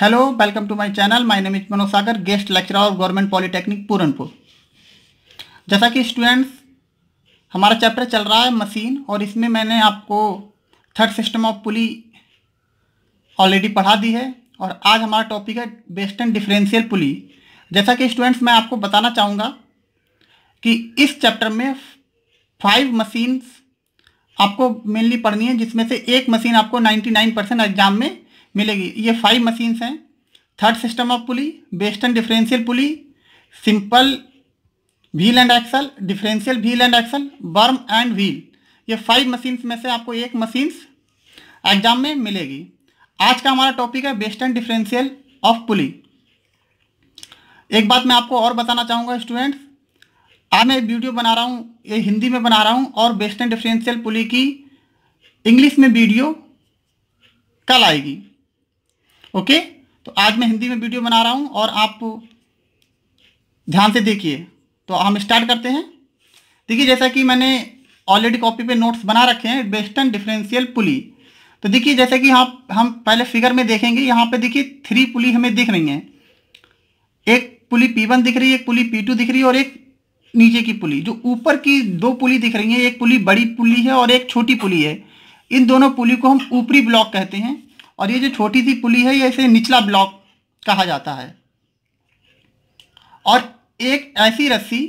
hello welcome to my channel my name is Manoj Sagar guest lecturer of government polytechnic Puranpur जैसा कि students हमारा chapter चल रहा है मशीन और इसमें मैंने आपको third system of pulley already पढ़ा दी है और आज हमारा टॉपिक है वेस्टर्न डिफरेंशियल पुली जैसा कि स्टूडेंट्स मैं आपको बताना चाहूँगा कि इस चैप्टर में फाइव मशीन्स आपको मेनली पढ़नी है जिसमें से एक मशीन आपको नाइन्टी परसेंट एग्जाम में मिलेगी ये फाइव मशीन्स हैं third system of pulley Weston differential pulley simple wheel and axle differential wheel and axle worm and wheel ये फाइव मशीन्स में से आपको एक मशीन्स एग्जाम में मिलेगी आज का हमारा टॉपिक है बेस्टन डिफरेंशियल ऑफ पुली एक बात मैं आपको और बताना चाहूँगा स्टूडेंट्स आज मैं वीडियो बना रहा हूँ ये हिंदी में बना रहा हूँ और बेस्टन डिफरेंशियल पुली की इंग्लिश में वीडियो कल आएगी ओके तो आज मैं हिंदी में वीडियो बना रहा हूँ और आप ध्यान से देखिए तो हम स्टार्ट करते हैं देखिए जैसा कि मैंने ऑलरेडी कॉपी पे नोट्स बना रखे हैं वेस्टर्न डिफरेंशियल पुली तो देखिए जैसे कि हम हम पहले फिगर में देखेंगे यहाँ पे देखिए थ्री पुली हमें दिख रही हैं एक पुली पी वन दिख रही है एक पुली पी टू दिख रही है और एक नीचे की पुली जो ऊपर की दो पुली दिख रही है एक पुली बड़ी पुली है और एक छोटी पुली है इन दोनों पुली को हम ऊपरी ब्लॉक कहते हैं और ये जो छोटी सी पुली है ये इसे निचला ब्लॉक कहा जाता है और एक ऐसी रस्सी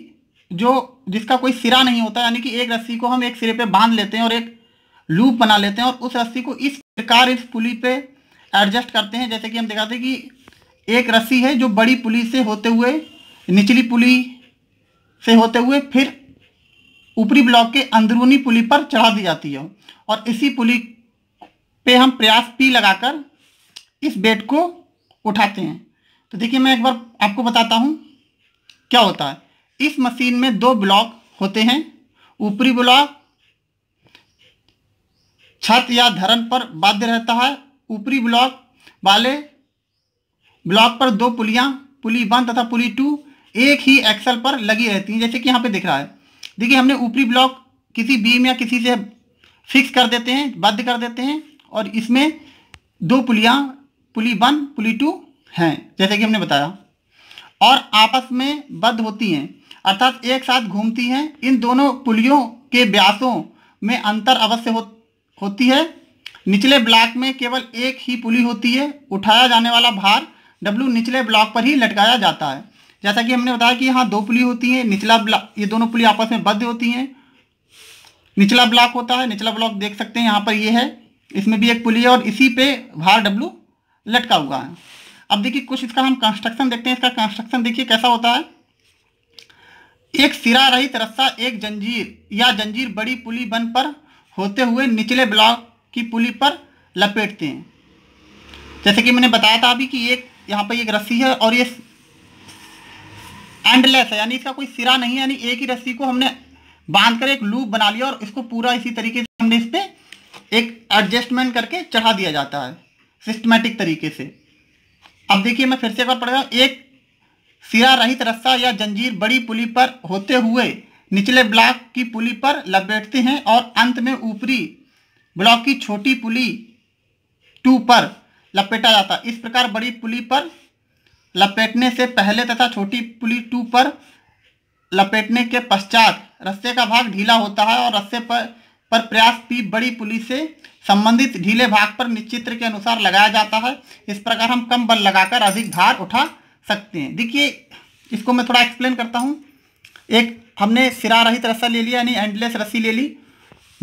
जो जिसका कोई सिरा नहीं होता यानी कि एक रस्सी को हम एक सिरे पे बांध लेते हैं और एक लूप बना लेते हैं और उस रस्सी को इस प्रकार इस पुली पे एडजस्ट करते हैं जैसे कि हम दिखाते हैं कि एक रस्सी है जो बड़ी पुली से होते हुए निचली पुली से होते हुए फिर ऊपरी ब्लॉक के अंदरूनी पुली पर चढ़ा दी जाती है और इसी पुली पे हम प्रयास पी लगाकर इस बेड को उठाते हैं तो देखिए मैं एक बार आपको बताता हूँ क्या होता है इस मशीन में दो ब्लॉक होते हैं ऊपरी ब्लॉक छत या धरन पर बाध्य रहता है ऊपरी ब्लॉक वाले ब्लॉक पर दो पुलियाँ पुली वन तथा पुली टू एक ही एक्सल पर लगी रहती हैं जैसे कि यहाँ पे दिख रहा है देखिए हमने ऊपरी ब्लॉक किसी बीम या किसी से फिक्स कर देते हैं बाध्य कर देते हैं और इसमें दो पुलियाँ पुली वन पुली टू हैं जैसे कि हमने बताया और आपस में बद्ध होती हैं अर्थात एक साथ घूमती हैं इन दोनों पुलियों के ब्यासों में अंतर अवश्य हो, होती है निचले ब्लॉक में केवल एक ही पुली होती है उठाया जाने वाला भार डब्लू निचले ब्लॉक पर ही लटकाया जाता है जैसा कि हमने बताया कि यहाँ दो पुली होती हैं निचला ब्लॉक ये दोनों पुली आपस में बद्ध होती हैं निचला ब्लॉक होता है निचला ब्लॉक देख सकते हैं यहाँ पर ये है इसमें भी एक पुली है और इसी पे भार डब्लू लटका हुआ है अब देखिए कुछ इसका हम कंस्ट्रक्शन देखते हैं इसका कंस्ट्रक्शन देखिए कैसा होता है एक सिरा रहित रस्सा एक जंजीर या जंजीर बड़ी पुली बन पर होते हुए निचले ब्लॉक की पुली पर लपेटते हैं जैसे कि मैंने बताया था अभी कि एक यहाँ पर एक रस्सी है और ये एंडलेस है यानी इसका कोई सिरा नहीं है यानी एक ही रस्सी को हमने बांध कर एक लूप बना लिया और इसको पूरा इसी तरीके से हमने इस पर एक एडजस्टमेंट करके चढ़ा दिया जाता है सिस्टमेटिक तरीके से अब देखिए मैं फिर से एक बार पढ़ रहा हूँ एक सिरा रहित रस्सा या जंजीर बड़ी पुली पर होते हुए निचले ब्लॉक की पुली पर लपेटते हैं और अंत में ऊपरी ब्लॉक की छोटी पुली टू पर लपेटा जाता है इस प्रकार बड़ी पुली पर लपेटने से पहले तथा छोटी पुली टू पर लपेटने के पश्चात रस्से का भाग ढीला होता है और रस्से पर पर प्रयास पी बड़ी पुलिस से संबंधित ढीले भाग पर निश्चित के अनुसार लगाया जाता है इस प्रकार हम कम बल लगाकर अधिक भार उठा सकते हैं देखिए इसको मैं थोड़ा एक्सप्लेन करता हूँ एक हमने सिरा रहित रस्सा ले लिया यानी एंडलेस रस्सी ले ली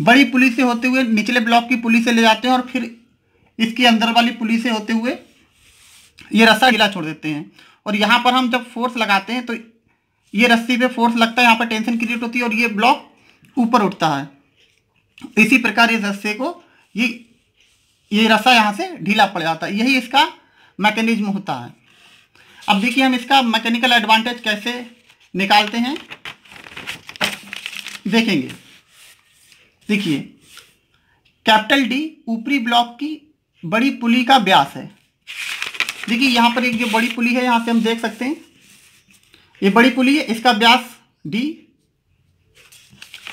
बड़ी पुलिस से होते हुए निचले ब्लॉक की पुलिस से ले जाते हैं और फिर इसकी अंदर वाली पुलिस से होते हुए ये रस्सा ढीला छोड़ देते हैं और यहाँ पर हम जब फोर्स लगाते हैं तो ये रस्सी पे फोर्स लगता है यहाँ पर टेंशन क्रिएट होती है और ये ब्लॉक ऊपर उठता है इसी प्रकार इस रस्से को ये ये रस्सा यहाँ से ढीला पड़ जाता है यही इसका मैकेनिज्म होता है अब देखिए हम इसका मैकेनिकल एडवांटेज कैसे निकालते हैं देखेंगे देखिए कैपिटल डी ऊपरी ब्लॉक की बड़ी पुली का व्यास है देखिए यहाँ पर एक जो बड़ी पुली है यहाँ से हम देख सकते हैं ये बड़ी पुली है इसका व्यास डी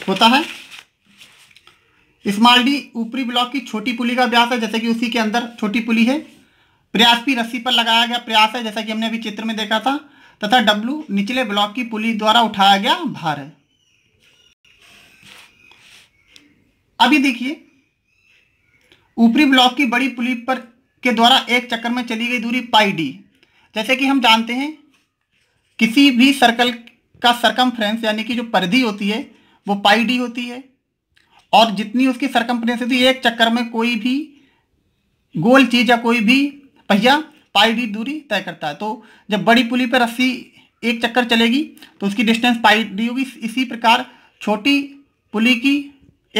होता है स्मॉल डी ऊपरी ब्लॉक की छोटी पुली का व्यास है जैसे कि उसी के अंदर छोटी पुली है प्रयास भी रस्सी पर लगाया गया प्रयास है जैसा कि हमने अभी चित्र में देखा था तथा डब्लू निचले ब्लॉक की पुली द्वारा उठाया गया भार है अभी देखिए ऊपरी ब्लॉक की बड़ी पुली पर के द्वारा एक चक्कर में चली गई दूरी पाई डी जैसे कि हम जानते हैं किसी भी सर्कल का सरकम यानी कि जो परिधि होती है वो पाई डी होती है और जितनी उसकी सरकमफ्रेंस थी एक चक्कर में कोई भी गोल चीज या कोई भी पहिया पाई डी दूरी तय करता है तो जब बड़ी पुली पर रस्सी एक चक्कर चलेगी तो उसकी डिस्टेंस पाई डी होगी इसी प्रकार छोटी पुली की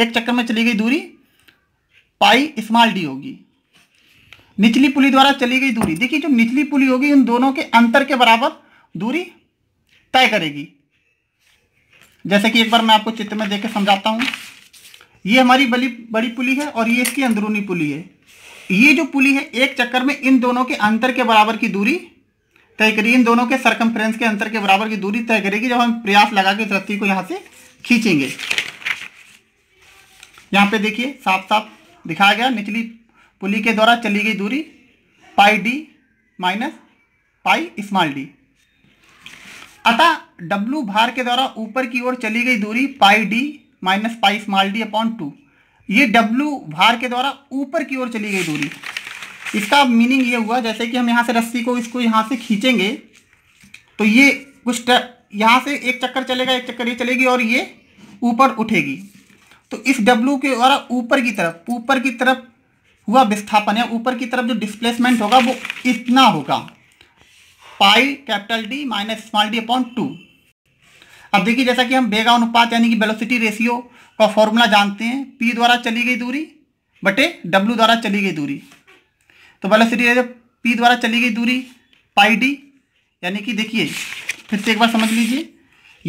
एक चक्कर में चली गई दूरी पाई स्मॉल डी होगी निचली पुली द्वारा चली गई दूरी देखिए जो निचली पुली होगी उन दोनों के अंतर के बराबर दूरी तय करेगी जैसे कि एक बार मैं आपको चित्र में देख समझाता हूं ये हमारी बड़ी बड़ी पुली है और ये इसकी अंदरूनी पुली है ये जो पुली है एक चक्कर में इन दोनों के अंतर के बराबर की दूरी तय करेगी इन दोनों के सरकमफ्रेंस के अंतर के बराबर की दूरी तय करेगी जब हम प्रयास लगा के इस रस्सी को यहाँ से खींचेंगे यहां पे देखिए साफ साफ दिखाया गया निचली पुली के द्वारा चली गई दूरी pi D minus pi small D अतः डब्लू भार के द्वारा ऊपर की ओर चली गई दूरी pi D minus pi small D upon two ये डब्लू भार के द्वारा ऊपर की ओर चली गई दूरी इसका मीनिंग ये हुआ जैसे कि हम यहाँ से रस्सी को इसको यहाँ से खींचेंगे तो ये कुछ यहाँ से एक चक्कर चलेगा एक चक्कर ये चलेगी और ये ऊपर उठेगी तो इस डब्लू के द्वारा ऊपर की तरफ ऊपर की तरफ हुआ विस्थापन या ऊपर की तरफ जो डिस्प्लेसमेंट होगा वो इतना होगा pi capital D minus small D upon two अब देखिए जैसा कि हम बेगा अनुपात यानी कि वेलोसिटी रेशियो का फॉर्मूला जानते हैं पी द्वारा चली गई दूरी बटे डब्ल्यू द्वारा चली गई दूरी तो वेलोसिटी रेशियो पी द्वारा चली गई दूरी पाई डी यानी कि देखिए फिर से एक बार समझ लीजिए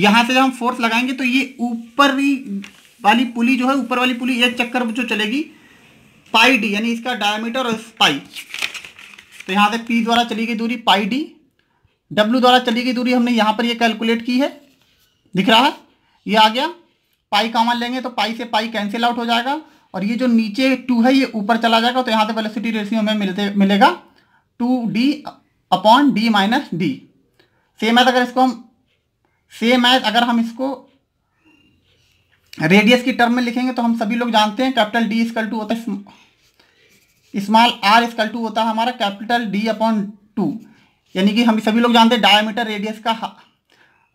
यहाँ से जब हम फोर्स लगाएंगे तो ये ऊपर वाली पुली जो है ऊपर वाली पुली एक चक्कर जो चलेगी पाई डी यानी इसका डायमीटर और पाई तो यहाँ से पी द्वारा चली गई दूरी पाई डी डब्ल्यू द्वारा चली गई दूरी हमने यहाँ पर ये कैलकुलेट की है दिख रहा है ये आ गया पाई कॉमन लेंगे तो पाई से पाई कैंसिल आउट हो जाएगा और ये जो नीचे टू है ये ऊपर चला जाएगा तो यहाँ से वेलोसिटी रेशियो में मिलते मिलेगा two D upon D minus D same as अगर इसको हम सेम एज अगर हम इसको रेडियस की टर्म में लिखेंगे तो हम सभी लोग जानते हैं कैपिटल डी इसकल टू होता है स्मॉल आर इसकल टू होता है हमारा कैपिटल डी अपॉन टू यानी कि हम सभी लोग जानते हैं डायमीटर रेडियस का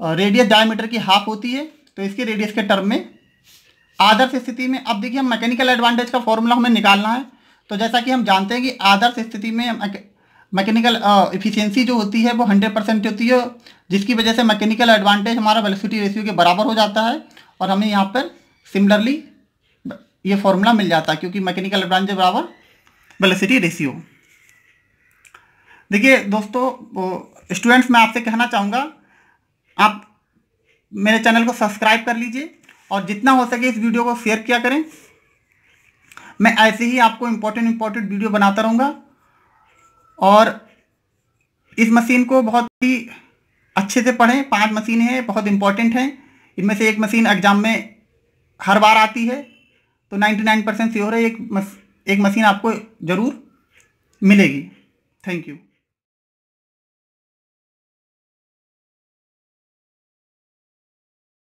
रेडियस डायमीटर की हाफ होती है तो इसके रेडियस के टर्म में आदर्श स्थिति में अब देखिए हम मैकेनिकल एडवांटेज का फॉर्मूला हमें निकालना है तो जैसा कि हम जानते हैं कि आदर्श स्थिति में मैकेनिकल इफिशियंसी जो होती है वो हंड्रेड परसेंट होती है जिसकी वजह से मैकेनिकल एडवांटेज हमारा वेलोसिटी रेशियो के बराबर हो जाता है और हमें यहाँ पर सिमिलरली ये फॉर्मूला मिल जाता है क्योंकि मैकेनिकल एडवांटेज बराबर वेलोसिटी रेशियो देखिए दोस्तों स्टूडेंट्स मैं आपसे कहना चाहूँगा आप मेरे चैनल को सब्सक्राइब कर लीजिए और जितना हो सके इस वीडियो को शेयर किया करें मैं ऐसे ही आपको इम्पोर्टेंट इम्पोर्टेंट वीडियो बनाता रहूँगा और इस मशीन को बहुत ही अच्छे से पढ़ें पांच मशीन हैं बहुत इम्पोर्टेंट हैं इनमें से एक मशीन एग्ज़ाम में हर बार आती है तो 99 परसेंट रहा है एक मस, एक मशीन आपको ज़रूर मिलेगी थैंक यू